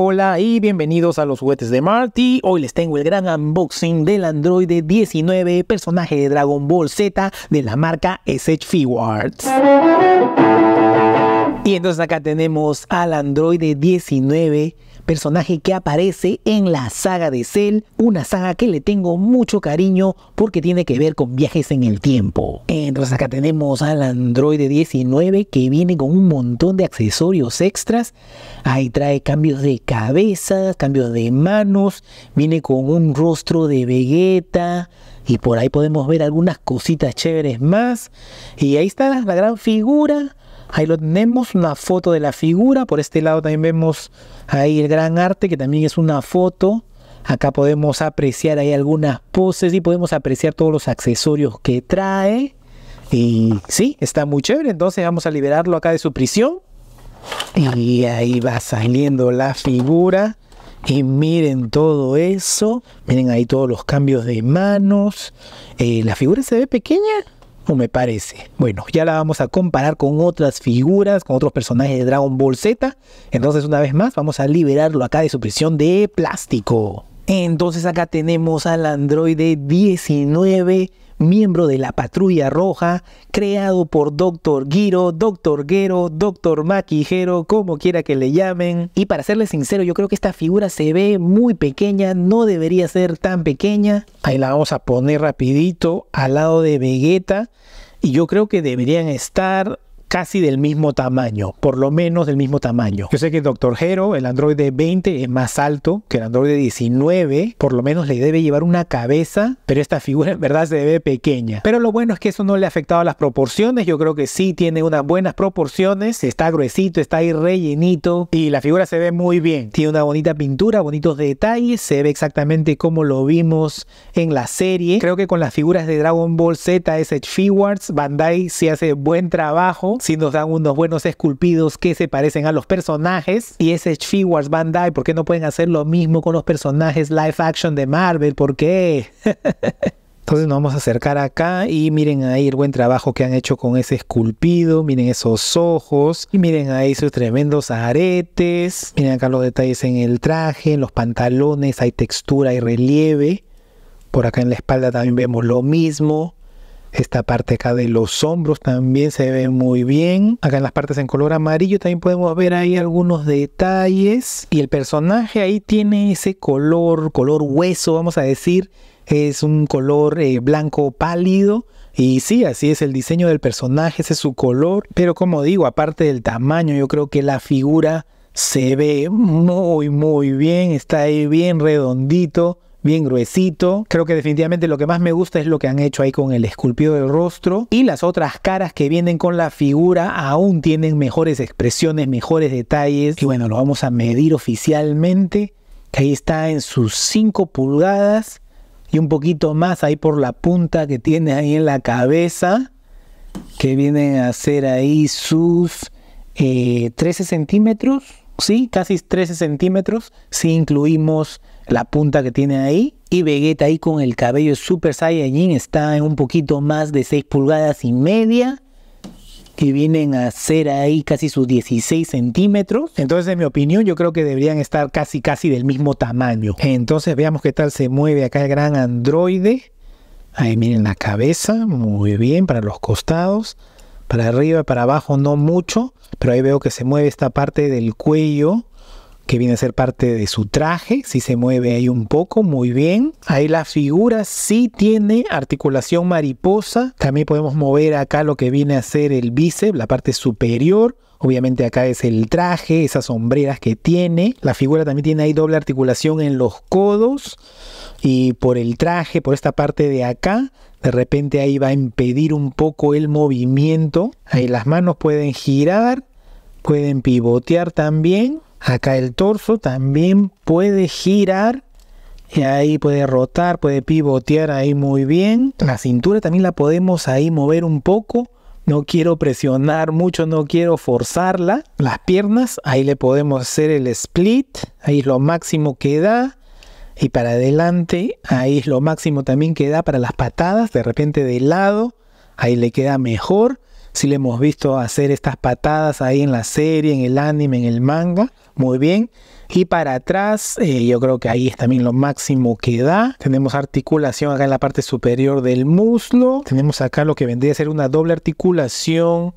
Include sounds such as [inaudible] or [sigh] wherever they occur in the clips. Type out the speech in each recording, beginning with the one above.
Hola y bienvenidos a los juguetes de Marty. Hoy les tengo el gran unboxing del Android 19 personaje de Dragon Ball Z de la marca SH Figuarts. Y entonces acá tenemos al androide 19, personaje que aparece en la saga de Cell, una saga que le tengo mucho cariño porque tiene que ver con viajes en el tiempo. Entonces acá tenemos al androide 19 que viene con un montón de accesorios extras. Ahí trae cambios de cabezas, cambios de manos, viene con un rostro de Vegeta, y por ahí podemos ver algunas cositas chéveres más. Y ahí está la gran figura Ahí lo tenemos, una foto de la figura. Por este lado también vemos ahí el gran arte, que también es una foto. Acá podemos apreciar ahí algunas poses y podemos apreciar todos los accesorios que trae. Y sí, está muy chévere. Entonces vamos a liberarlo acá de su prisión. Y ahí va saliendo la figura. Y miren todo eso. Miren ahí todos los cambios de manos. Eh, la figura se ve pequeña, me parece. Bueno, ya la vamos a comparar con otras figuras, con otros personajes de Dragon Ball Z. Entonces, una vez más, vamos a liberarlo acá de su prisión de plástico. Entonces, acá tenemos al androide 19 miembro de la Patrulla Roja, creado por Dr. Giro, Dr. Guero, Dr. Maquijero, como quiera que le llamen. Y para serles sincero, yo creo que esta figura se ve muy pequeña, no debería ser tan pequeña. Ahí la vamos a poner rapidito al lado de Vegeta. Y yo creo que deberían estar casi del mismo tamaño, por lo menos del mismo tamaño. Yo sé que el Dr. Hero, el Android 20 es más alto que el Android 19, por lo menos le debe llevar una cabeza, pero esta figura en verdad se ve pequeña. Pero lo bueno es que eso no le ha afectado a las proporciones, yo creo que sí tiene unas buenas proporciones, está gruesito, está ahí rellenito y la figura se ve muy bien. Tiene una bonita pintura, bonitos detalles, se ve exactamente como lo vimos en la serie. Creo que con las figuras de Dragon Ball Z, SH Figuarts, Bandai sí hace buen trabajo si nos dan unos buenos esculpidos que se parecen a los personajes. Y ese Figuarts Bandai, ¿por qué no pueden hacer lo mismo con los personajes live action de Marvel? ¿Por qué? [laughs] Entonces nos vamos a acercar acá y miren ahí el buen trabajo que han hecho con ese esculpido, miren esos ojos y miren ahí sus tremendos aretes, miren acá los detalles en el traje, en los pantalones, hay textura, y relieve, por acá en la espalda también vemos lo mismo, esta parte acá de los hombros también se ve muy bien. Acá en las partes en color amarillo también podemos ver ahí algunos detalles. Y el personaje ahí tiene ese color, color hueso, vamos a decir. Es un color eh, blanco pálido. Y sí, así es el diseño del personaje, ese es su color. Pero como digo, aparte del tamaño, yo creo que la figura se ve muy, muy bien. Está ahí bien redondito bien gruesito. Creo que definitivamente lo que más me gusta es lo que han hecho ahí con el esculpido del rostro. Y las otras caras que vienen con la figura aún tienen mejores expresiones, mejores detalles. Y bueno, lo vamos a medir oficialmente. Que ahí está en sus 5 pulgadas y un poquito más ahí por la punta que tiene ahí en la cabeza. Que vienen a ser ahí sus 13 eh, centímetros. Sí, casi 13 centímetros si incluimos la punta que tiene ahí. Y Vegeta ahí con el cabello Super Saiyajin está en un poquito más de 6 pulgadas y media. Que vienen a ser ahí casi sus 16 centímetros. Entonces, en mi opinión, yo creo que deberían estar casi, casi del mismo tamaño. Entonces, veamos qué tal se mueve acá el gran androide. Ahí miren la cabeza, muy bien, para los costados, para arriba, para abajo, no mucho, pero ahí veo que se mueve esta parte del cuello que viene a ser parte de su traje, si se mueve ahí un poco, muy bien. Ahí la figura sí tiene articulación mariposa, también podemos mover acá lo que viene a ser el bíceps, la parte superior, Obviamente acá es el traje, esas sombreras que tiene. La figura también tiene ahí doble articulación en los codos y por el traje, por esta parte de acá, de repente ahí va a impedir un poco el movimiento. Ahí las manos pueden girar, pueden pivotear también. Acá el torso también puede girar y ahí puede rotar, puede pivotear ahí muy bien. La cintura también la podemos ahí mover un poco. No quiero presionar mucho, no quiero forzarla. Las piernas, ahí le podemos hacer el split. Ahí es lo máximo que da. Y para adelante, ahí es lo máximo también que da para las patadas. De repente de lado, ahí le queda mejor. Si le hemos visto hacer estas patadas ahí en la serie, en el anime, en el manga, muy bien. Y para atrás, eh, yo creo que ahí es también lo máximo que da. Tenemos articulación acá en la parte superior del muslo. Tenemos acá lo que vendría a ser una doble articulación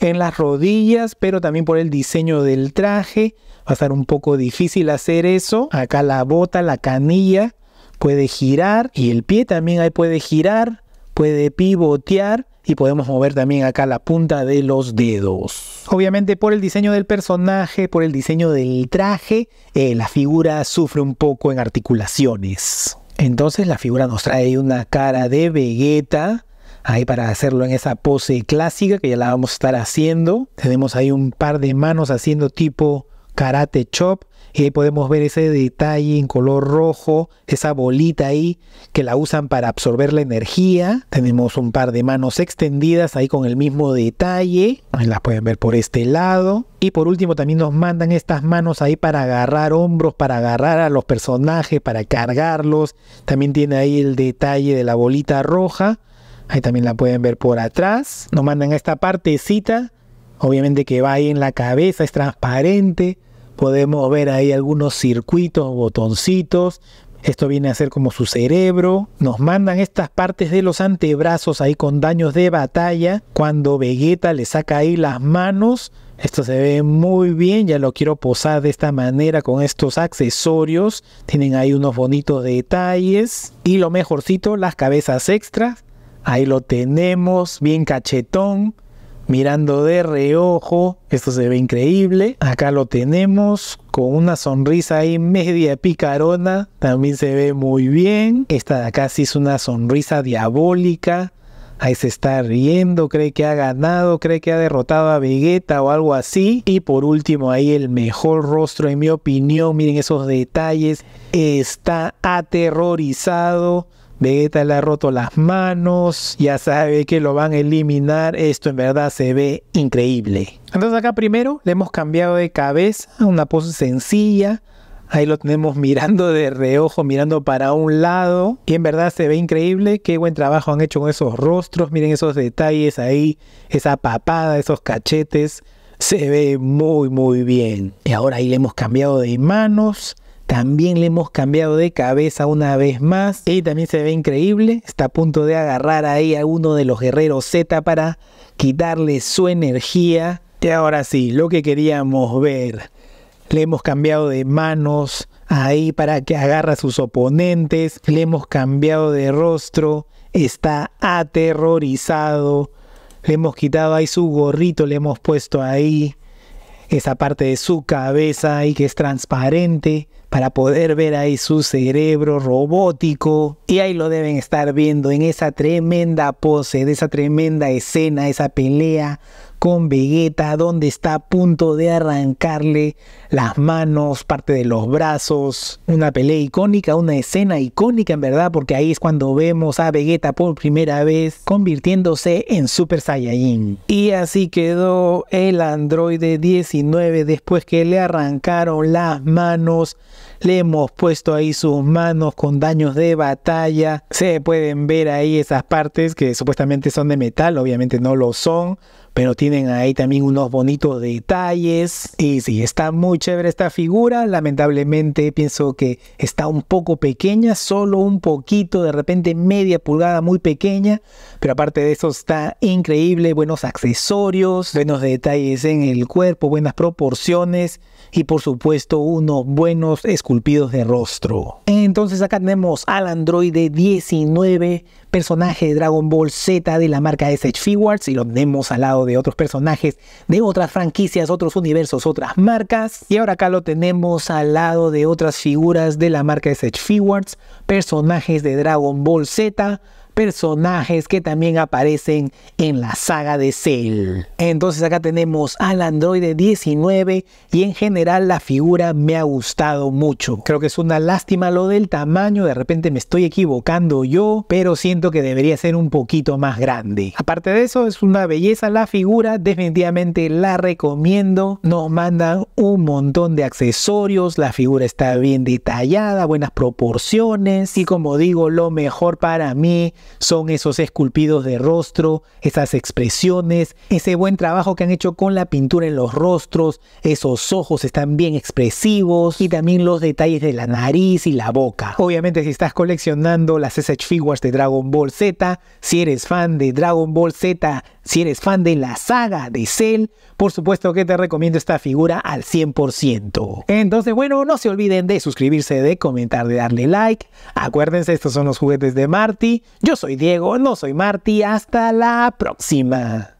en las rodillas, pero también por el diseño del traje. Va a estar un poco difícil hacer eso. Acá la bota, la canilla puede girar y el pie también ahí puede girar, puede pivotear y podemos mover también acá la punta de los dedos. Obviamente por el diseño del personaje, por el diseño del traje, eh, la figura sufre un poco en articulaciones. Entonces la figura nos trae una cara de Vegeta, ahí para hacerlo en esa pose clásica que ya la vamos a estar haciendo. Tenemos ahí un par de manos haciendo tipo karate chop y ahí podemos ver ese detalle en color rojo, esa bolita ahí que la usan para absorber la energía. Tenemos un par de manos extendidas ahí con el mismo detalle. las pueden ver por este lado. Y por último también nos mandan estas manos ahí para agarrar hombros, para agarrar a los personajes, para cargarlos. También tiene ahí el detalle de la bolita roja. Ahí también la pueden ver por atrás. Nos mandan esta partecita obviamente que va ahí en la cabeza, es transparente, podemos ver ahí algunos circuitos, botoncitos. Esto viene a ser como su cerebro. Nos mandan estas partes de los antebrazos ahí con daños de batalla. Cuando Vegeta le saca ahí las manos, esto se ve muy bien, ya lo quiero posar de esta manera con estos accesorios. Tienen ahí unos bonitos detalles. Y lo mejorcito, las cabezas extras. Ahí lo tenemos, bien cachetón mirando de reojo. Esto se ve increíble. Acá lo tenemos con una sonrisa ahí media picarona. También se ve muy bien. Esta de acá sí es una sonrisa diabólica. Ahí se está riendo, cree que ha ganado, cree que ha derrotado a Vegeta o algo así. Y por último, ahí el mejor rostro, en mi opinión, miren esos detalles. Está aterrorizado Vegeta le ha roto las manos, ya sabe que lo van a eliminar, esto en verdad se ve increíble. Entonces acá primero le hemos cambiado de cabeza, una pose sencilla, Ahí lo tenemos [laughs] mirando de reojo, mirando para un lado. Y en verdad se ve increíble. Qué buen trabajo han hecho con esos rostros. Miren esos detalles ahí. Esa papada, esos cachetes. Se ve muy, muy bien. Y ahora ahí le hemos cambiado de manos. También le hemos cambiado de cabeza una vez más. Y también se ve increíble. Está a punto de agarrar ahí a uno de los guerreros Z para quitarle su energía. Y ahora sí, lo que queríamos ver. Le hemos cambiado de manos ahí para que agarre a sus oponentes. Le hemos cambiado de rostro. Está aterrorizado. Le hemos quitado ahí su gorrito, le hemos puesto ahí esa parte de su cabeza y que es transparente para poder ver ahí su cerebro robótico. Y ahí lo deben estar viendo en esa tremenda pose, de esa tremenda escena, esa pelea con Vegeta, donde está a punto de arrancarle las manos, parte de los brazos. Una pelea icónica, una escena icónica en verdad, porque ahí es cuando vemos a Vegeta por primera vez convirtiéndose en Super Saiyajin. Y así quedó el androide 19 después que le arrancaron las manos. Le hemos puesto ahí sus manos con daños de batalla. Se pueden ver ahí esas partes que supuestamente son de metal, obviamente no lo son pero tienen ahí también unos bonitos detalles. Y sí, está muy chévere esta figura. Lamentablemente pienso que está un poco pequeña, solo un poquito, de repente media pulgada muy pequeña. Pero aparte de eso está increíble, buenos accesorios, buenos detalles en el cuerpo, buenas proporciones y por supuesto unos buenos esculpidos de rostro. Entonces acá tenemos al androide 19 personaje de Dragon Ball Z de la marca SH Figuarts y lo tenemos al lado de otros personajes de otras franquicias, otros universos, otras marcas. Y ahora acá lo tenemos al lado de otras figuras de la marca SH Figuarts, personajes de Dragon Ball Z, personajes que también aparecen en la saga de Cell. Entonces acá tenemos al androide 19 y en general la figura me ha gustado mucho. Creo que es una lástima lo del tamaño, de repente me estoy equivocando yo, pero siento que debería ser un poquito más grande. Aparte de eso, es una belleza la figura, definitivamente la recomiendo. Nos mandan un montón de accesorios, la figura está bien detallada, buenas proporciones y como digo, lo mejor para mí son esos esculpidos de rostro, esas expresiones, ese buen trabajo que han hecho con la pintura en los rostros, esos ojos están bien expresivos y también los detalles de la nariz y la boca. Obviamente si estás coleccionando las SH Figures de Dragon Ball Z, si eres fan de Dragon Ball Z si eres fan de la saga de Cell, por supuesto que te recomiendo esta figura al 100%. Entonces, bueno, no se olviden de suscribirse, de comentar, de darle like. Acuérdense, estos son los juguetes de Marty. Yo soy Diego, no soy Marty. Hasta la próxima.